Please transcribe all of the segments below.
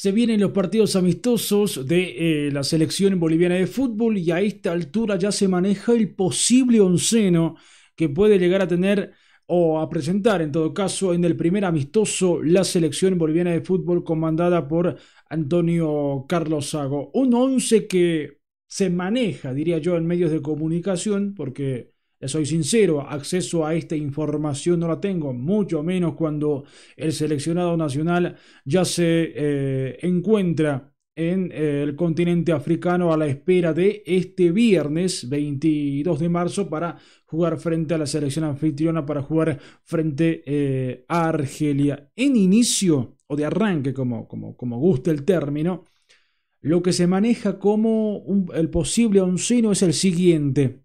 Se vienen los partidos amistosos de eh, la selección boliviana de fútbol y a esta altura ya se maneja el posible onceno que puede llegar a tener o a presentar en todo caso en el primer amistoso la selección boliviana de fútbol comandada por Antonio Carlos Sago. Un once que se maneja, diría yo, en medios de comunicación porque soy sincero, acceso a esta información no la tengo, mucho menos cuando el seleccionado nacional ya se eh, encuentra en eh, el continente africano a la espera de este viernes 22 de marzo para jugar frente a la selección anfitriona, para jugar frente eh, a Argelia. En inicio o de arranque, como, como, como guste el término, lo que se maneja como el posible onceno es el siguiente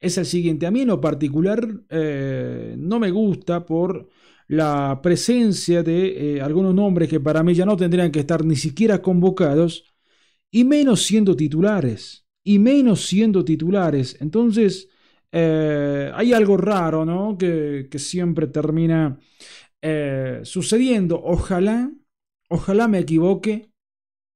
es el siguiente. A mí en lo particular eh, no me gusta por la presencia de eh, algunos nombres que para mí ya no tendrían que estar ni siquiera convocados, y menos siendo titulares, y menos siendo titulares. Entonces, eh, hay algo raro, ¿no? Que, que siempre termina sucediendo. Ojalá, ojalá me equivoque,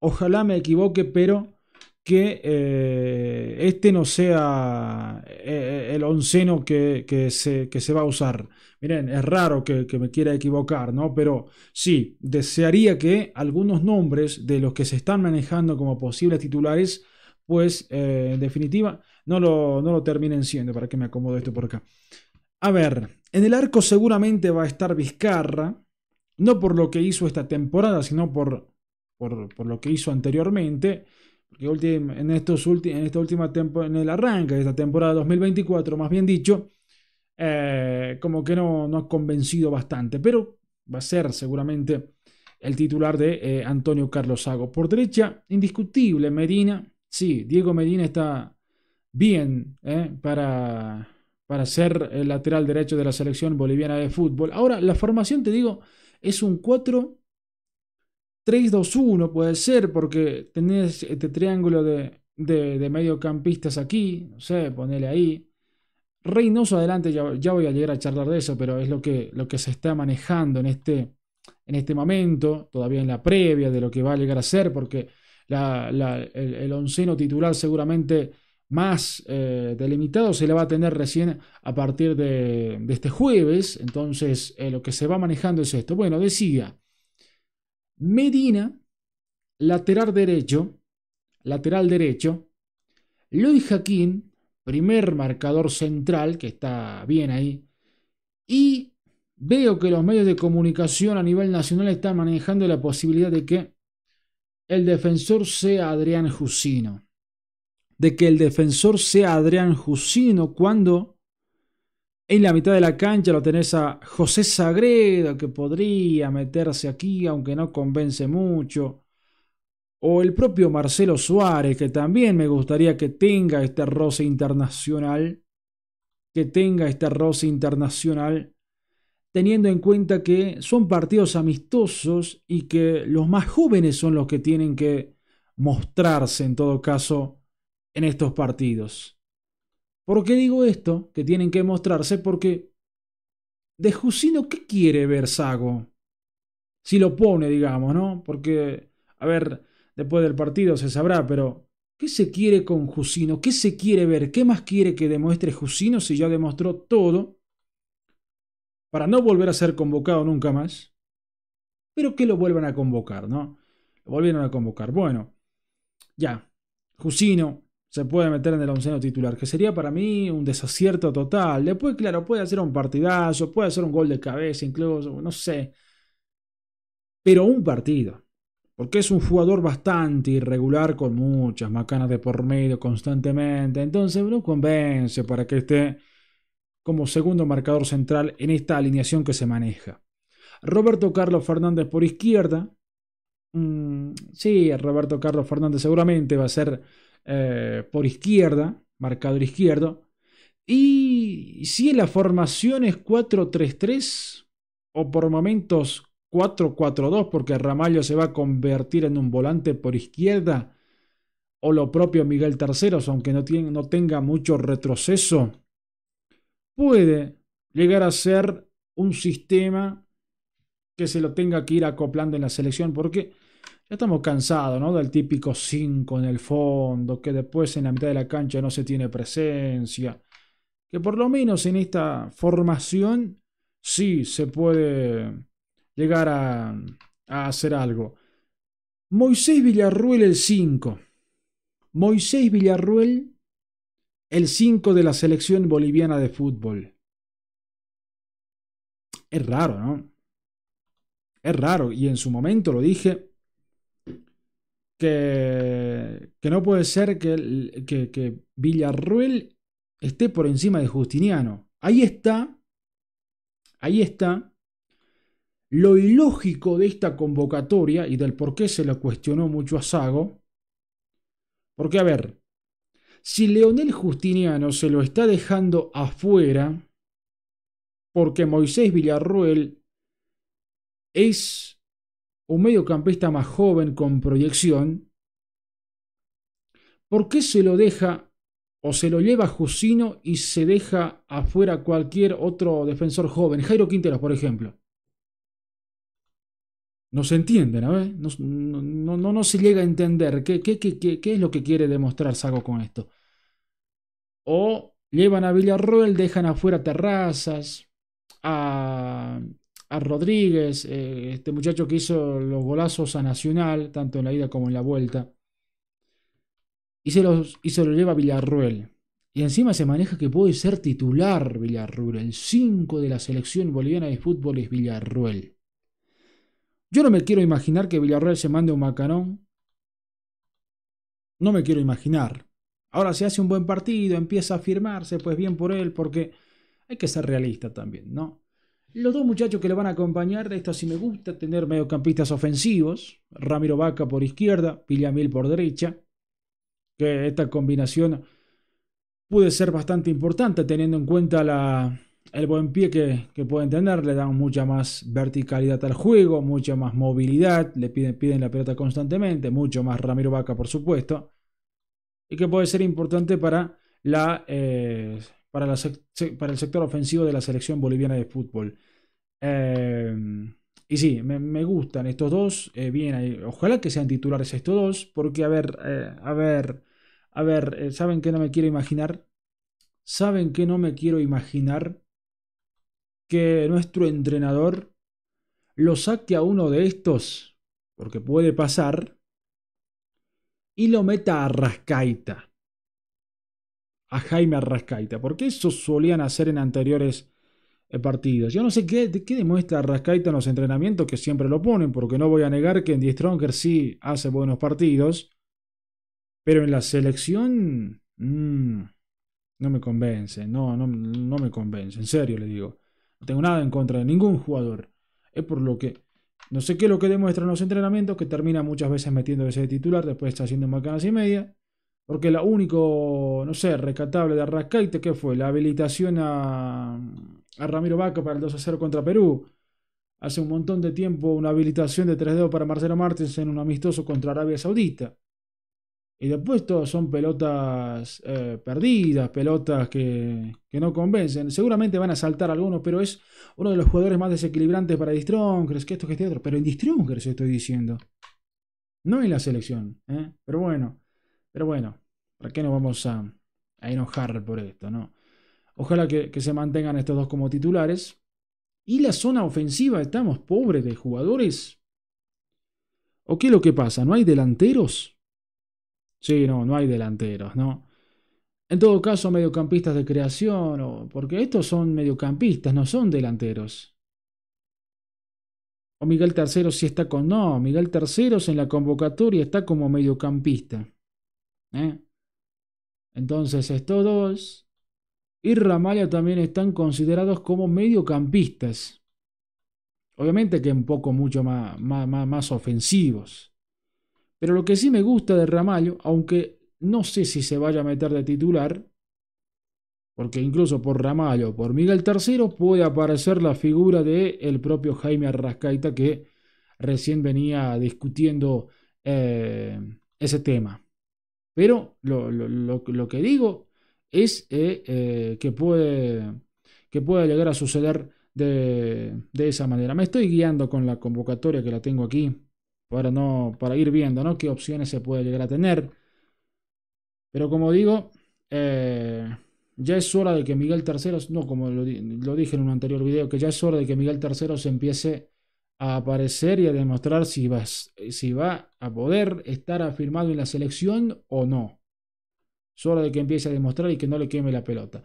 ojalá me equivoque, pero que eh, este no sea eh, el onceno que, que, se, va a usar. Miren, es raro que, me quiera equivocar, ¿no? Pero sí, desearía que algunos nombres de los que se están manejando como posibles titulares, pues eh, en definitiva, no lo, no lo terminen siendo. Para que me acomodo esto por acá. A ver, en el arco seguramente va a estar Vizcarra, no por lo que hizo esta temporada, sino por, por, por lo que hizo anteriormente en, estos en en el arranque de esta temporada 2024, más bien dicho, eh, como que no, ha convencido bastante, pero va a ser seguramente el titular de eh, Antonio Carlos Sago. Por derecha, indiscutible, Medina. Sí, Diego Medina está bien eh, para, para ser el lateral derecho de la selección boliviana de fútbol. Ahora, la formación, te digo, es un 4 3-2-1 puede ser, porque tenés este triángulo de, de, mediocampistas aquí, no sé, ponele ahí. Reynoso adelante, ya, voy a llegar a charlar de eso, pero es lo que, lo que se está manejando en este, en este momento, todavía en la previa de lo que va a llegar a ser, porque el, onceno titular seguramente más eh, delimitado se le va a tener recién a partir de, este jueves, entonces eh, lo que se va manejando es esto. Bueno, decía, Medina, lateral derecho, lateral derecho, Luis Jaquín, primer marcador central, que está bien ahí, y veo que los medios de comunicación a nivel nacional están manejando la posibilidad de que el defensor sea Adrián Jusino. De que el defensor sea Adrián Jusino cuando en la mitad de la cancha lo tenés a José Sagredo, que podría meterse aquí, aunque no convence mucho. O el propio Marcelo Suárez, que también me gustaría que tenga este roce internacional. Que tenga este roce internacional. Teniendo en cuenta que son partidos amistosos y que los más jóvenes son los que tienen que mostrarse, en todo caso, en estos partidos. ¿Por qué digo esto? Que tienen que mostrarse porque... De Jusino, ¿qué quiere ver Sago? Si lo pone, digamos, ¿no? Porque, a ver, después del partido se sabrá, pero ¿qué se quiere con Jusino? ¿Qué se quiere ver? ¿Qué más quiere que demuestre Jusino si ya demostró todo para no volver a ser convocado nunca más? Pero que lo vuelvan a convocar, ¿no? Lo volvieron a convocar. Bueno, ya. Jusino, se puede meter en el onceno titular, que sería para mí un desacierto total. Después, claro, puede hacer un partidazo, puede hacer un gol de cabeza, incluso, no sé. Pero un partido. Porque es un jugador bastante irregular con muchas macanas de por medio constantemente. Entonces no convence para que esté como segundo marcador central en esta alineación que se maneja. Roberto Carlos Fernández por izquierda. Mm, sí, Roberto Carlos Fernández seguramente va a ser eh, por izquierda, marcador izquierdo. Y si la formación es 4-3-3 o por momentos 4-4-2 porque Ramallo se va a convertir en un volante por izquierda o lo propio Miguel Terceros, aunque no, no tenga mucho retroceso, puede llegar a ser un sistema que se lo tenga que ir acoplando en la selección porque ya estamos cansados, ¿no? Del típico 5 en el fondo, que después en la mitad de la cancha no se tiene presencia. Que por lo menos en esta formación sí se puede llegar a, a hacer algo. Moisés Villarruel el 5. Moisés Villarruel el 5 de la selección boliviana de fútbol. Es raro, ¿no? Es raro y en su momento lo dije que, no puede ser que, que, Villarruel esté por encima de Justiniano. Ahí está, ahí está lo ilógico de esta convocatoria y del por qué se la cuestionó mucho a Sago. Porque, a ver, si Leonel Justiniano se lo está dejando afuera, porque Moisés Villarruel es un mediocampista más joven con proyección, ¿por qué se lo deja o se lo lleva Jusino y se deja afuera cualquier otro defensor joven? Jairo Quintero, por ejemplo. No se entiende, ¿a ¿eh? ver? No, no, ¿no? se llega a entender ¿Qué, qué, qué, qué es lo que quiere demostrar Sago con esto. O llevan a Villarroel, dejan afuera terrazas, a a Rodríguez, eh, este muchacho que hizo los golazos a Nacional, tanto en la ida como en la vuelta. Y se, los, lo lleva a Villarruel. Y encima se maneja que puede ser titular Villarruel. El 5 de la selección boliviana de fútbol es Villarruel. Yo no me quiero imaginar que Villarruel se mande un macarón. No me quiero imaginar. Ahora, se hace un buen partido, empieza a firmarse, pues bien por él, porque hay que ser realista también, ¿no? Los dos muchachos que le van a acompañar, de esto sí me gusta, tener mediocampistas ofensivos, Ramiro Vaca por izquierda, Piliamil por derecha, que esta combinación puede ser bastante importante teniendo en cuenta el buen pie que, pueden tener, le dan mucha más verticalidad al juego, mucha más movilidad, le piden, piden la pelota constantemente, mucho más Ramiro Vaca por supuesto, y que puede ser importante para la... Eh, para, el sector ofensivo de la selección boliviana de fútbol. Em, y sí, me, gustan estos dos. Eh, bien, ojalá que sean titulares estos dos, porque a ver, eh, a ver, a ver, eh, ¿saben que no me quiero imaginar? ¿Saben que no me quiero imaginar que nuestro entrenador lo saque a uno de estos, porque puede pasar, y lo meta a Rascaita? a Jaime Arrascaita, porque eso solían hacer en anteriores eh, partidos. Yo no sé qué, qué demuestra Arrascaita en los entrenamientos, que siempre lo ponen, porque no voy a negar que en Stronger sí hace buenos partidos, pero en la selección mm, no me convence, no, no, no me convence, en serio le digo. No tengo nada en contra de ningún jugador. Es por lo que no sé qué es lo que demuestran los entrenamientos, que termina muchas veces metiendo de titular, después está haciendo macanas y media. Porque la único, no sé, rescatable de Arrascaite, ¿qué fue? La habilitación a, Ramiro Vaca para el 2 a 0 contra Perú. Hace un montón de tiempo una habilitación de 3 dedos para Marcelo Martins en un amistoso contra Arabia Saudita. Y después todas son pelotas eh, perdidas, pelotas que, que, no convencen. Seguramente van a saltar algunos, pero es uno de los jugadores más desequilibrantes para Distrongers, que esto, que este otro. Pero en Distrongers estoy diciendo. No en la selección. ¿eh? Pero bueno. Pero bueno, ¿para qué nos vamos a, enojar por esto, no? Ojalá que, se mantengan estos dos como titulares. Y la zona ofensiva, estamos pobres de jugadores. ¿O qué es lo que pasa? ¿No hay delanteros? Sí, no, no hay delanteros, ¿no? En todo caso, mediocampistas de creación, porque estos son mediocampistas, no son delanteros. O Miguel tercero sí está con. No, Miguel Terceros en la convocatoria está como mediocampista. ¿eh? Entonces, estos dos y Ramallo también están considerados como mediocampistas. Obviamente que un poco mucho más, ofensivos. Pero lo que sí me gusta de Ramallo, aunque no sé si se vaya a meter de titular, porque incluso por Ramallo o por Miguel III puede aparecer la figura de propio Jaime Arrascaita que recién venía discutiendo eh, ese tema. Pero lo, que digo es eh, eh, que, puede, que llegar a suceder de, esa manera. Me estoy guiando con la convocatoria que la tengo aquí para, no, para ir viendo ¿no? qué opciones se puede llegar a tener. Pero como digo, eh, ya es hora de que Miguel Terceros, no como lo, dije en un anterior video, que ya es hora de que Miguel se empiece a aparecer y a demostrar si, si va a poder estar afirmado en la selección o no. Solo de que empiece a demostrar y que no le queme la pelota.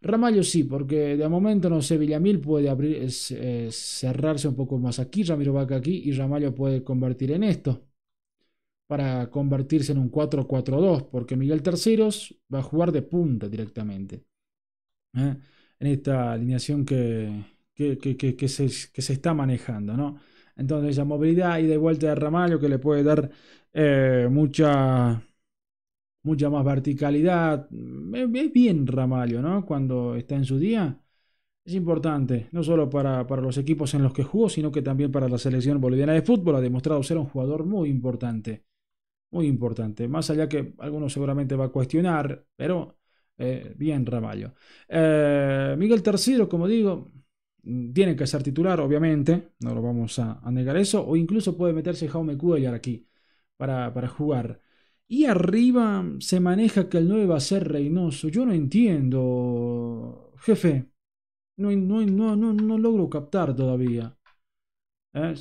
Ramallo sí, porque de momento no sé, Villamil puede abrir, eh, cerrarse un poco más aquí, Ramiro Vaca aquí y Ramallo puede convertir en esto para convertirse en un 4-4-2, porque Miguel Terceros va a jugar de punta directamente. ¿eh? En esta alineación que, que, se, está manejando, ¿no? Entonces esa movilidad y de vuelta de Ramallo que le puede dar eh, mucha, mucha más verticalidad. Mm, es, bien Ramallo, ¿no? Cuando está en su día. Es importante, no solo para, los equipos en los que jugó, sino que también para la selección boliviana de fútbol. Ha demostrado ser un jugador muy importante. Muy importante. Más allá que algunos seguramente va a cuestionar, pero eh, bien Ramallo. Eh, Miguel Tercero, como digo, tiene que ser titular, obviamente, no lo vamos a, negar eso, o incluso puede meterse Jaume Cuellar aquí para, para jugar. Y arriba se maneja que el 9 va a ser Reynoso. Yo no entiendo, jefe. No, no, no, no, no logro captar todavía. ¿Eh?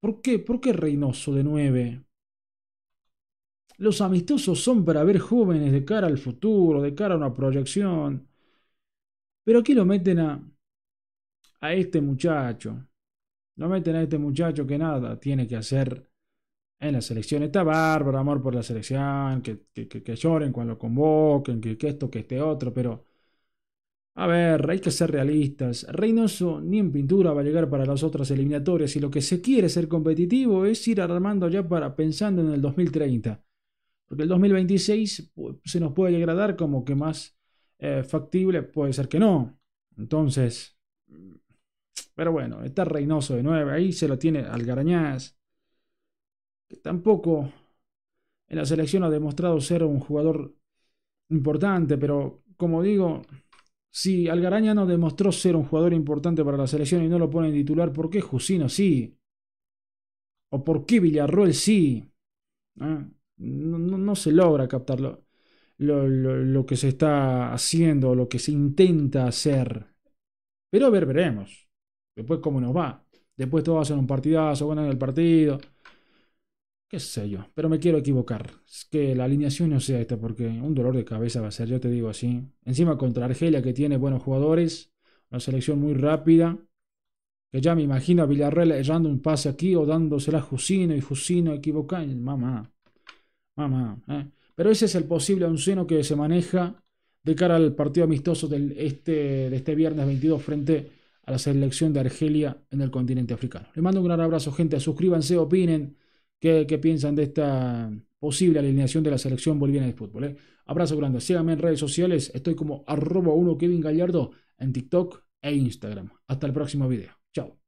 ¿Por qué? ¿Por qué Reynoso de 9? Los amistosos son para ver jóvenes de cara al futuro, de cara a una proyección. Pero aquí lo meten a, a este muchacho. No meten a este muchacho que nada tiene que hacer en la selección. Está bárbaro, amor por la selección, que, que, lloren cuando lo convoquen, que, esto, que este otro, pero... A ver, hay que ser realistas. Reynoso ni en pintura va a llegar para las otras eliminatorias y lo que se quiere ser competitivo es ir armando ya para pensando en el 2030. Porque el 2026 se nos puede llegar a dar como que más eh, factible, puede ser que no. Entonces, pero bueno, está Reynoso de nuevo. Ahí se lo tiene Algarañaz. Que tampoco en la selección ha demostrado ser un jugador importante. Pero como digo, si Algaraña no demostró ser un jugador importante para la selección y no lo ponen titular, ¿por qué Jusino sí? ¿O por qué Villarroel sí? ¿Ah? No, no, se logra captar lo, que se está haciendo, lo que se intenta hacer. Pero a ver, veremos. Después, ¿cómo nos va? Después todo va a ser un partidazo, en el partido. Qué sé yo. Pero me quiero equivocar. Es que la alineación no sea esta, porque un dolor de cabeza va a ser, yo te digo así. Encima contra Argelia, que tiene buenos jugadores. Una selección muy rápida. Que ya me imagino a Villarreal errando un pase aquí o dándosela a Jusino y Jusino equivocando Mamá. Mamá. ¿eh? Pero ese es el posible onceno que se maneja de cara al partido amistoso este, de este viernes 22 frente a la selección de Argelia en el continente africano. Les mando un gran abrazo, gente. Suscríbanse, opinen qué, piensan de esta posible alineación de la selección boliviana de fútbol. Eh? Abrazo grande. Síganme en redes sociales. Estoy como arroba 1 kevingallardo en TikTok e Instagram. Hasta el próximo video. Chao.